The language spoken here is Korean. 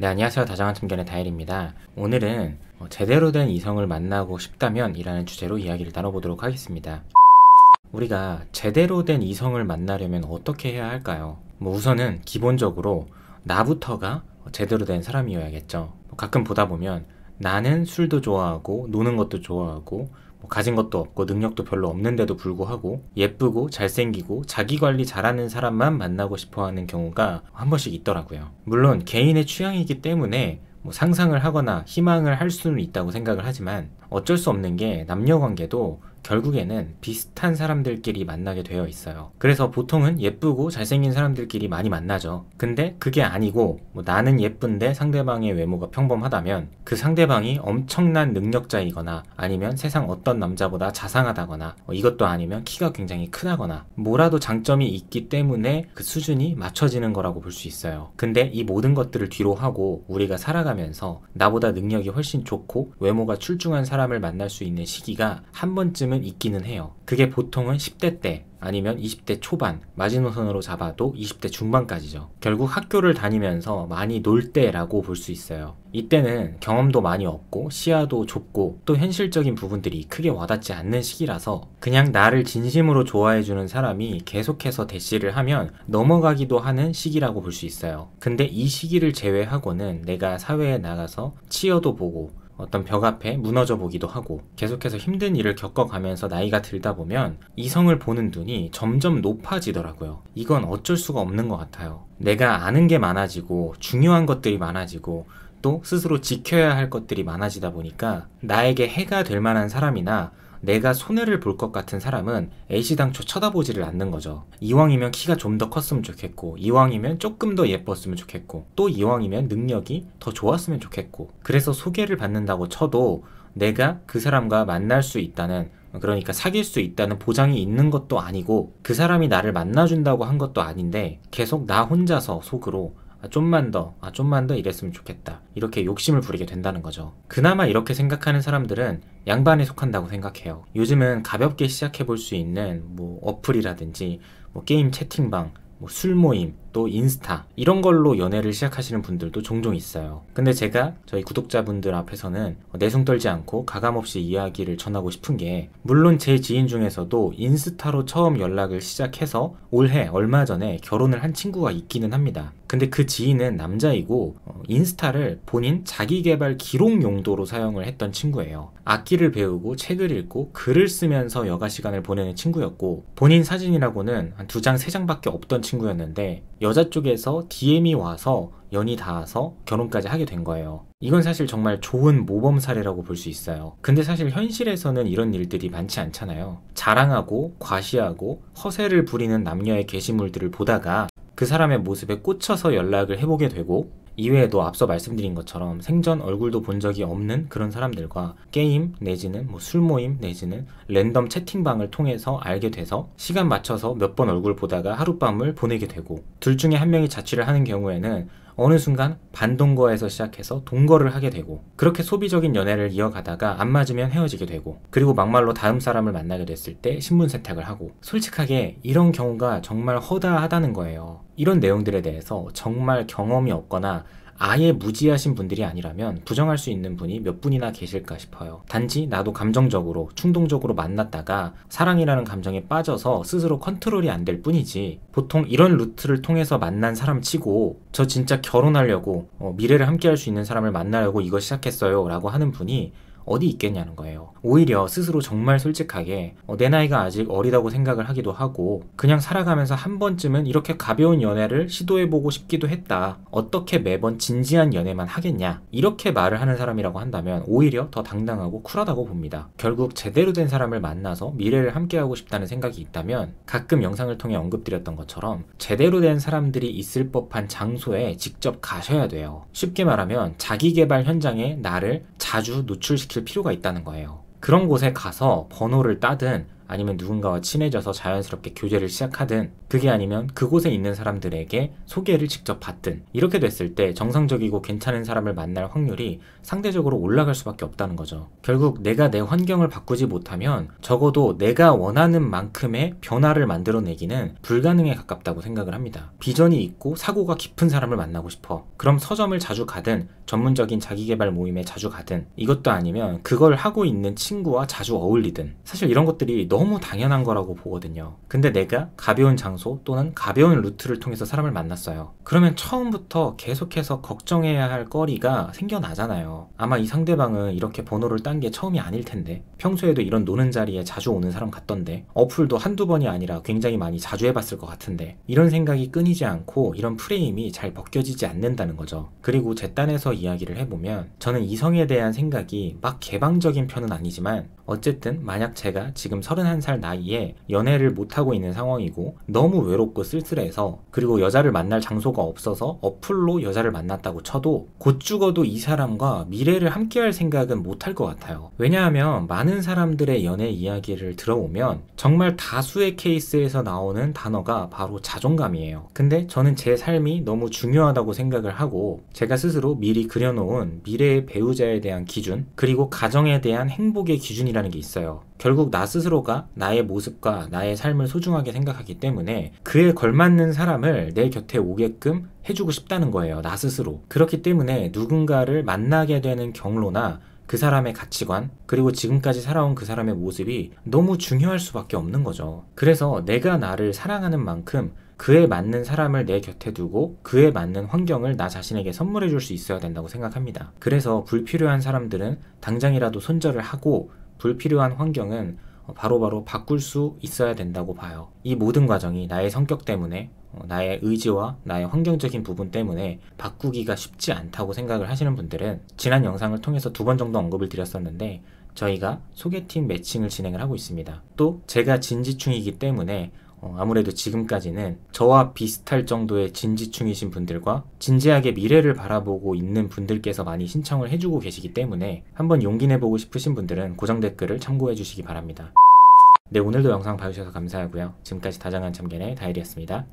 네, 안녕하세요. 다정한 참견의 다일입니다. 오늘은 어, 제대로 된 이성을 만나고 싶다면 이라는 주제로 이야기를 나눠보도록 하겠습니다. 우리가 제대로 된 이성을 만나려면 어떻게 해야 할까요? 뭐 우선은 기본적으로 나부터가 제대로 된 사람이어야겠죠. 가끔 보다 보면 나는 술도 좋아하고 노는 것도 좋아하고 뭐 가진 것도 없고 능력도 별로 없는데도 불구하고 예쁘고 잘생기고 자기 관리 잘하는 사람만 만나고 싶어 하는 경우가 한 번씩 있더라고요. 물론 개인의 취향이기 때문에 뭐 상상을 하거나 희망을 할 수는 있다고 생각을 하지만 어쩔 수 없는 게 남녀 관계도 결국에는 비슷한 사람들끼리 만나게 되어 있어요. 그래서 보통은 예쁘고 잘생긴 사람들끼리 많이 만나죠. 근데 그게 아니고 뭐 나는 예쁜데 상대방의 외모가 평범하다면 그 상대방이 엄청난 능력자이거나 아니면 세상 어떤 남자보다 자상하다거나 뭐 이것도 아니면 키가 굉장히 크다거나 뭐라도 장점이 있기 때문에 그 수준이 맞춰지는 거라고 볼 수 있어요. 근데 이 모든 것들을 뒤로 하고 우리가 살아가면서 나보다 능력이 훨씬 좋고 외모가 출중한 사람을 만날 수 있는 시기가 한 번쯤은 경우는 있기는 해요. 그게 보통은 10대 때 아니면 20대 초반, 마지노선으로 잡아도 20대 중반까지죠. 결국 학교를 다니면서 많이 놀 때라고 볼 수 있어요. 이때는 경험도 많이 없고 시야도 좁고 또 현실적인 부분들이 크게 와닿지 않는 시기라서 그냥 나를 진심으로 좋아해주는 사람이 계속해서 대시를 하면 넘어가기도 하는 시기라고 볼 수 있어요. 근데 이 시기를 제외하고는 내가 사회에 나가서 치여도 보고 어떤 벽 앞에 무너져 보기도 하고 계속해서 힘든 일을 겪어가면서 나이가 들다 보면 이성을 보는 눈이 점점 높아지더라고요. 이건 어쩔 수가 없는 것 같아요. 내가 아는 게 많아지고 중요한 것들이 많아지고 또 스스로 지켜야 할 것들이 많아지다 보니까 나에게 해가 될 만한 사람이나 내가 손해를 볼 것 같은 사람은 애시 당초 쳐다보지를 않는 거죠. 이왕이면 키가 좀 더 컸으면 좋겠고, 이왕이면 조금 더 예뻤으면 좋겠고, 또 이왕이면 능력이 더 좋았으면 좋겠고, 그래서 소개를 받는다고 쳐도 내가 그 사람과 만날 수 있다는 그러니까 사귈 수 있다는 보장이 있는 것도 아니고 그 사람이 나를 만나준다고 한 것도 아닌데 계속 나 혼자서 속으로 아, 좀만 더, 아, 좀만 더 이랬으면 좋겠다. 이렇게 욕심을 부리게 된다는 거죠. 그나마 이렇게 생각하는 사람들은 양반에 속한다고 생각해요. 요즘은 가볍게 시작해 볼 수 있는 뭐 어플이라든지 뭐 게임 채팅방, 뭐 술 모임, 또 인스타 이런 걸로 연애를 시작하시는 분들도 종종 있어요. 근데 제가 저희 구독자분들 앞에서는 내숭 떨지 않고 가감없이 이야기를 전하고 싶은 게 물론 제 지인 중에서도 인스타로 처음 연락을 시작해서 올해 얼마 전에 결혼을 한 친구가 있기는 합니다. 근데 그 지인은 남자이고 어, 인스타를 본인 자기개발 기록 용도로 사용을 했던 친구예요. 악기를 배우고 책을 읽고 글을 쓰면서 여가 시간을 보내는 친구였고 본인 사진이라고는 한 두 장, 세 장밖에 없던 친구였는데 여자 쪽에서 DM이 와서 연이 닿아서 결혼까지 하게 된 거예요. 이건 사실 정말 좋은 모범 사례라고 볼 수 있어요. 근데 사실 현실에서는 이런 일들이 많지 않잖아요. 자랑하고 과시하고 허세를 부리는 남녀의 게시물들을 보다가 그 사람의 모습에 꽂혀서 연락을 해보게 되고 이외에도 앞서 말씀드린 것처럼 생전 얼굴도 본 적이 없는 그런 사람들과 게임 내지는 뭐 술 모임 내지는 랜덤 채팅방을 통해서 알게 돼서 시간 맞춰서 몇 번 얼굴 보다가 하룻밤을 보내게 되고 둘 중에 한 명이 자취를 하는 경우에는 어느 순간 반동거에서 시작해서 동거를 하게 되고 그렇게 소비적인 연애를 이어가다가 안 맞으면 헤어지게 되고 그리고 막말로 다음 사람을 만나게 됐을 때 신분 세탁을 하고 솔직하게 이런 경우가 정말 허다하다는 거예요. 이런 내용들에 대해서 정말 경험이 없거나 아예 무지하신 분들이 아니라면 부정할 수 있는 분이 몇 분이나 계실까 싶어요. 단지 나도 감정적으로 충동적으로 만났다가 사랑이라는 감정에 빠져서 스스로 컨트롤이 안 될 뿐이지 보통 이런 루트를 통해서 만난 사람 치고 저 진짜 결혼하려고 어, 미래를 함께 할 수 있는 사람을 만나려고 이거 시작했어요 라고 하는 분이 어디 있겠냐는 거예요. 오히려 스스로 정말 솔직하게 어, 내 나이가 아직 어리다고 생각을 하기도 하고 그냥 살아가면서 한 번쯤은 이렇게 가벼운 연애를 시도해보고 싶기도 했다. 어떻게 매번 진지한 연애만 하겠냐. 이렇게 말을 하는 사람이라고 한다면 오히려 더 당당하고 쿨하다고 봅니다. 결국 제대로 된 사람을 만나서 미래를 함께하고 싶다는 생각이 있다면 가끔 영상을 통해 언급드렸던 것처럼 제대로 된 사람들이 있을 법한 장소에 직접 가셔야 돼요. 쉽게 말하면 자기개발 현장에 나를 자주 노출시킬 있을 필요가 있다는 거예요. 그런 곳에 가서 번호를 따든 아니면 누군가와 친해져서 자연스럽게 교제를 시작하든 그게 아니면 그곳에 있는 사람들에게 소개를 직접 받든 이렇게 됐을 때 정상적이고 괜찮은 사람을 만날 확률이 상대적으로 올라갈 수밖에 없다는 거죠. 결국 내가 내 환경을 바꾸지 못하면 적어도 내가 원하는 만큼의 변화를 만들어내기는 불가능에 가깝다고 생각을 합니다. 비전이 있고 사고가 깊은 사람을 만나고 싶어. 그럼 서점을 자주 가든 전문적인 자기개발 모임에 자주 가든 이것도 아니면 그걸 하고 있는 친구와 자주 어울리든 사실 이런 것들이 너 너무 당연한 거라고 보거든요. 근데 내가 가벼운 장소 또는 가벼운 루트를 통해서 사람을 만났어요. 그러면 처음부터 계속해서 걱정해야 할 거리가 생겨나잖아요. 아마 이 상대방은 이렇게 번호를 딴 게 처음이 아닐 텐데 평소에도 이런 노는 자리에 자주 오는 사람 같던데 어플도 한두 번이 아니라 굉장히 많이 자주 해봤을 것 같은데 이런 생각이 끊이지 않고 이런 프레임이 잘 벗겨지지 않는다는 거죠. 그리고 제 딴에서 이야기를 해보면 저는 이성에 대한 생각이 막 개방적인 편은 아니지만 어쨌든 만약 제가 지금 31 31살 나이에 연애를 못하고 있는 상황이고 너무 외롭고 쓸쓸해서 그리고 여자를 만날 장소가 없어서 어플로 여자를 만났다고 쳐도 곧 죽어도 이 사람과 미래를 함께할 생각은 못할 것 같아요. 왜냐하면 많은 사람들의 연애 이야기를 들어오면 정말 다수의 케이스에서 나오는 단어가 바로 자존감이에요. 근데 저는 제 삶이 너무 중요하다고 생각을 하고 제가 스스로 미리 그려놓은 미래의 배우자에 대한 기준 그리고 가정에 대한 행복의 기준이라는 게 있어요. 결국 나 스스로가 나의 모습과 나의 삶을 소중하게 생각하기 때문에 그에 걸맞는 사람을 내 곁에 오게끔 해주고 싶다는 거예요. 나 스스로. 그렇기 때문에 누군가를 만나게 되는 경로나 그 사람의 가치관 그리고 지금까지 살아온 그 사람의 모습이 너무 중요할 수밖에 없는 거죠. 그래서 내가 나를 사랑하는 만큼 그에 맞는 사람을 내 곁에 두고 그에 맞는 환경을 나 자신에게 선물해 줄 수 있어야 된다고 생각합니다. 그래서 불필요한 사람들은 당장이라도 손절을 하고 불필요한 환경은 어, 바로바로 바로 바꿀 수 있어야 된다고 봐요. 이 모든 과정이 나의 성격 때문에 어, 나의 의지와 나의 환경적인 부분 때문에 바꾸기가 쉽지 않다고 생각을 하시는 분들은 지난 영상을 통해서 두 번 정도 언급을 드렸었는데 저희가 소개팅 매칭을 진행을 하고 있습니다. 또 제가 진지충이기 때문에 어, 아무래도 지금까지는 저와 비슷할 정도의 진지충이신 분들과 진지하게 미래를 바라보고 있는 분들께서 많이 신청을 해주고 계시기 때문에 한번 용기 내보고 싶으신 분들은 고정 댓글을 참고해 주시기 바랍니다. 네, 오늘도 영상 봐주셔서 감사하고요. 지금까지 다정한 참견의 다이리였습니다.